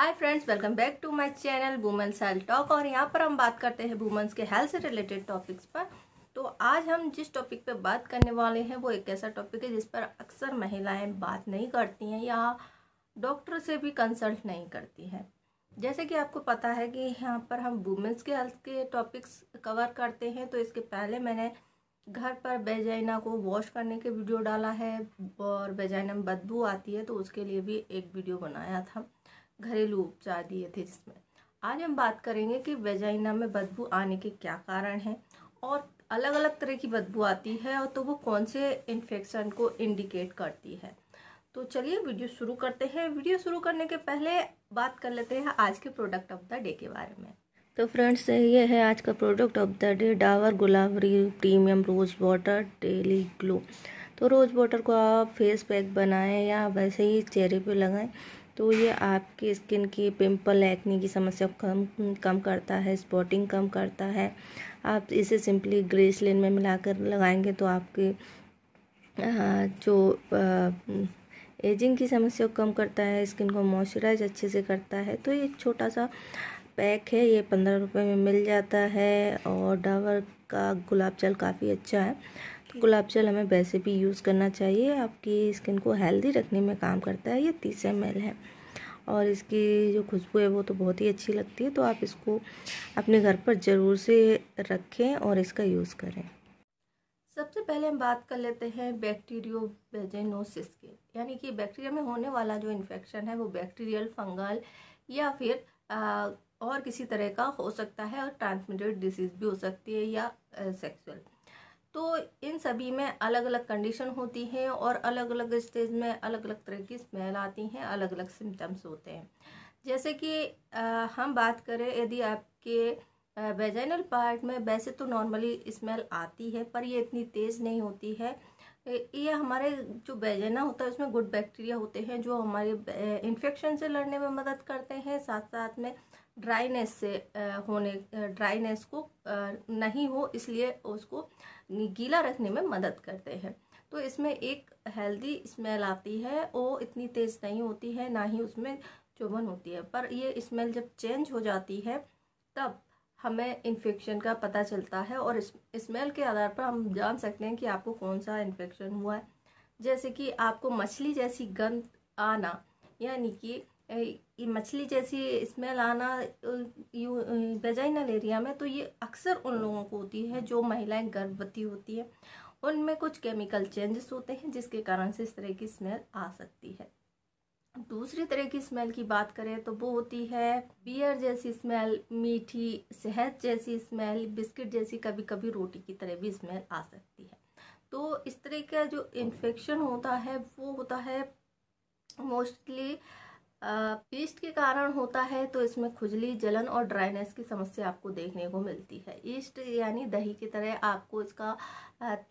hi friends welcome back to my channel women's health talk और यहाँ पर हम बात करते हैं वुमेंस के हेल्थ से रिलेटेड टॉपिक्स पर तो आज हम जिस टॉपिक पे बात करने वाले हैं वो एक ऐसा टॉपिक है जिस पर अक्सर महिलाएं बात नहीं करती हैं या डॉक्टर से भी कंसल्ट नहीं करती हैं जैसे कि आपको पता है कि यहाँ पर हम वुमेंस के हेल्थ के टॉपिक्स कवर करते हैं तो इसके पहले मैंने घर पर बेजाइना को वॉश करने के वीडियो डाला है और बेजाइना में बदबू आती है तो उसके लिए भी एक वीडियो बनाया था घरेलू उपचार दिए थे जिसमें आज हम बात करेंगे कि वेजाइना में बदबू आने के क्या कारण हैं और अलग अलग तरह की बदबू आती है और तो वो कौन से इन्फेक्शन को इंडिकेट करती है तो चलिए वीडियो शुरू करते हैं वीडियो शुरू करने के पहले बात कर लेते हैं आज के प्रोडक्ट ऑफ द डे के बारे में तो फ्रेंड्स ये है आज का product of the day Dabur Gulabari premium rose water daily glow तो रोज़ वाटर को आप फेस पैक बनाएं या वैसे ही चेहरे पे लगाएं तो ये आपकी स्किन की पिंपल एक्ने की समस्या कम कम करता है स्पॉटिंग कम करता है आप इसे सिंपली ग्रेस लेन में मिलाकर लगाएंगे तो आपकी जो एजिंग की समस्या को कम करता है स्किन को मॉइस्चराइज अच्छे से करता है तो ये छोटा सा पैक है ये पंद्रह रुपये में मिल जाता है और डाबर का गुलाब जल काफ़ी अच्छा है गुलाब जल हमें वैसे भी यूज़ करना चाहिए आपकी स्किन को हेल्दी रखने में काम करता है ये तीस एम है और इसकी जो खुशबू है वो तो बहुत ही अच्छी लगती है तो आप इसको अपने घर पर ज़रूर से रखें और इसका यूज़ करें सबसे पहले हम बात कर लेते हैं बैक्टीरियो बेजेनोसिस की यानी कि बैक्टीरिया में होने वाला जो इन्फेक्शन है वो बैक्टीरियल फंगल या फिर आ, और किसी तरह का हो सकता है और ट्रांसमिटेड डिसीज़ भी हो सकती है या सेक्सुअल तो इन सभी में अलग अलग कंडीशन होती हैं और अलग अलग स्टेज में अलग अलग तरह की स्मेल आती हैं अलग अलग सिम्टम्स होते हैं जैसे कि आ, हम बात करें यदि आपके वेजाइनल पार्ट में वैसे तो नॉर्मली स्मेल आती है पर ये इतनी तेज़ नहीं होती है ये हमारे जो बेजना होता है उसमें गुड बैक्टीरिया होते हैं जो हमारे इन्फेक्शन से लड़ने में मदद करते हैं साथ साथ में ड्राईनेस से होने ड्राईनेस को नहीं हो इसलिए उसको गीला रखने में मदद करते हैं तो इसमें एक हेल्दी स्मेल आती है वो इतनी तेज़ नहीं होती है ना ही उसमें चुभन होती है पर ये स्मेल जब चेंज हो जाती है तब हमें इन्फेक्शन का पता चलता है और स्मेल के आधार पर हम जान सकते हैं कि आपको कौन सा इन्फेक्शन हुआ है जैसे कि आपको मछली जैसी गंध आना यानी कि ये मछली जैसी स्मेल आना वेजाइनल एरिया में तो ये अक्सर उन लोगों को होती है जो महिलाएं गर्भवती होती है उनमें कुछ केमिकल चेंजेस होते हैं जिसके कारण से इस तरह की स्मेल आ सकती है दूसरी तरह की स्मेल की बात करें तो वो होती है बियर जैसी स्मेल मीठी शहद जैसी स्मेल बिस्किट जैसी कभी कभी रोटी की तरह भी स्मेल आ सकती है तो इस तरह का जो इन्फेक्शन होता है वो होता है मोस्टली पेस्ट के कारण होता है तो इसमें खुजली जलन और ड्राइनेस की समस्या आपको देखने को मिलती है ईस्ट यानी दही की तरह आपको इसका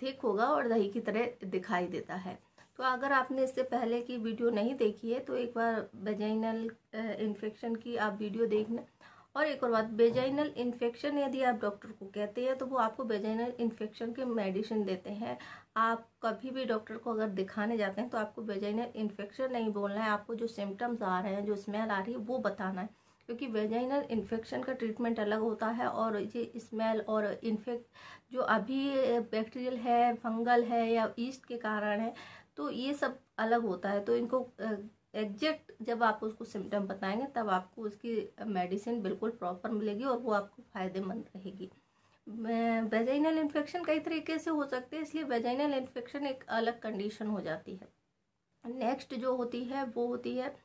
थिक होगा और दही की तरह दिखाई देता है तो अगर आपने इससे पहले की वीडियो नहीं देखी है तो एक बार वेजाइनल इन्फेक्शन की आप वीडियो देखना और एक और बात बेजाइनल इन्फेक्शन यदि आप डॉक्टर को कहते हैं तो वो आपको बेजाइनल इन्फेक्शन के मेडिसिन देते हैं आप कभी भी डॉक्टर को अगर दिखाने जाते हैं तो आपको बेजाइनल इन्फेक्शन नहीं बोलना है आपको जो सिम्टम्स आ रहे हैं जो स्मेल आ रही है वो बताना है क्योंकि वेजाइनल इन्फेक्शन का ट्रीटमेंट अलग होता है और ये स्मेल और इन्फेक्ट जो अभी बैक्टीरियल है फंगल है या ईस्ट के कारण है तो ये सब अलग होता है तो इनको एग्जैक्ट जब आप उसको सिम्टम बताएंगे तब आपको उसकी मेडिसिन बिल्कुल प्रॉपर मिलेगी और वो आपको फ़ायदेमंद रहेगी वेजाइनल इन्फेक्शन कई तरीके से हो सकते हैं इसलिए वेजाइनल इन्फेक्शन एक अलग कंडीशन हो जाती है नेक्स्ट जो होती है वो होती है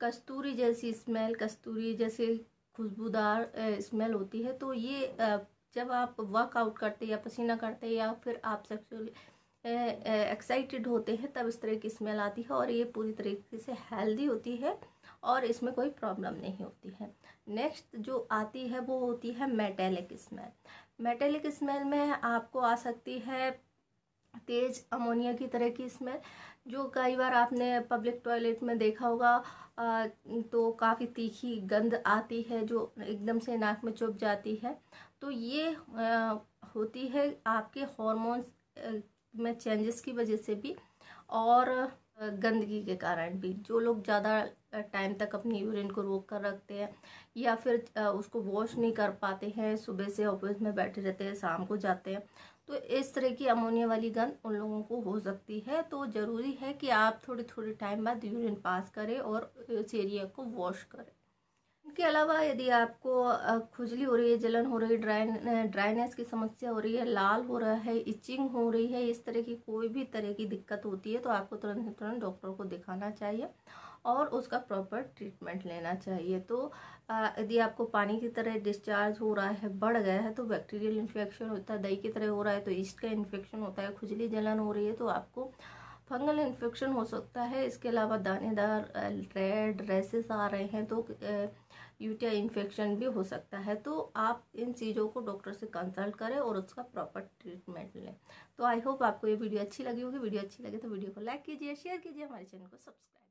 कस्तूरी जैसी स्मेल कस्तूरी जैसे खुशबूदार स्मेल होती है तो ये जब आप वर्कआउट करते या पसीना करते या फिर आप सेक्सुअली एक्साइटेड होते हैं तब इस तरह की स्मेल आती है और ये पूरी तरीके से हेल्दी होती है और इसमें कोई प्रॉब्लम नहीं होती है नेक्स्ट जो आती है वो होती है मेटेलिक स्मेल मेटेलिक स्मेल में आपको आ सकती है तेज अमोनिया की तरह की स्मेल जो कई बार आपने पब्लिक टॉयलेट में देखा होगा तो काफ़ी तीखी गंध आती है जो एकदम से नाक में चुप जाती है तो ये होती है आपके हॉर्मोन्स में चेंजेस की वजह से भी और गंदगी के कारण भी जो लोग ज़्यादा टाइम तक अपनी यूरिन को रोक कर रखते हैं या फिर उसको वॉश नहीं कर पाते हैं सुबह से ऑफिस में बैठे रहते हैं शाम को जाते हैं तो इस तरह की अमोनिया वाली गंद उन लोगों को हो सकती है तो ज़रूरी है कि आप थोड़ी थोड़े टाइम बाद यूरिन पास करें और उस एरिया को वॉश करें इसके अलावा यदि आपको खुजली हो रही है जलन हो रही है ड्राई ड्राइनेस की समस्या हो रही है लाल हो रहा है इचिंग हो रही है इस तरह की कोई भी तरह की दिक्कत होती है तो आपको तुरंत से तुरंत डॉक्टर को दिखाना चाहिए और उसका प्रॉपर ट्रीटमेंट लेना चाहिए तो यदि आपको पानी की तरह डिस्चार्ज हो रहा है बढ़ गया है तो बैक्टीरियल इन्फेक्शन होता है दही की तरह हो रहा है तो ईस्ट का इन्फेक्शन होता है खुजली जलन हो रही है तो आपको फंगल इन्फेक्शन हो सकता है इसके अलावा दानेदार रेड रेसेस आ रहे हैं तो यूटिया इन्फेक्शन भी हो सकता है तो आप इन चीज़ों को डॉक्टर से कंसल्ट करें और उसका प्रॉपर ट्रीटमेंट लें तो आई होप आपको ये वीडियो अच्छी लगी होगी वीडियो अच्छी लगे तो वीडियो को लाइक कीजिए शेयर कीजिए हमारे चैनल को सब्सक्राइब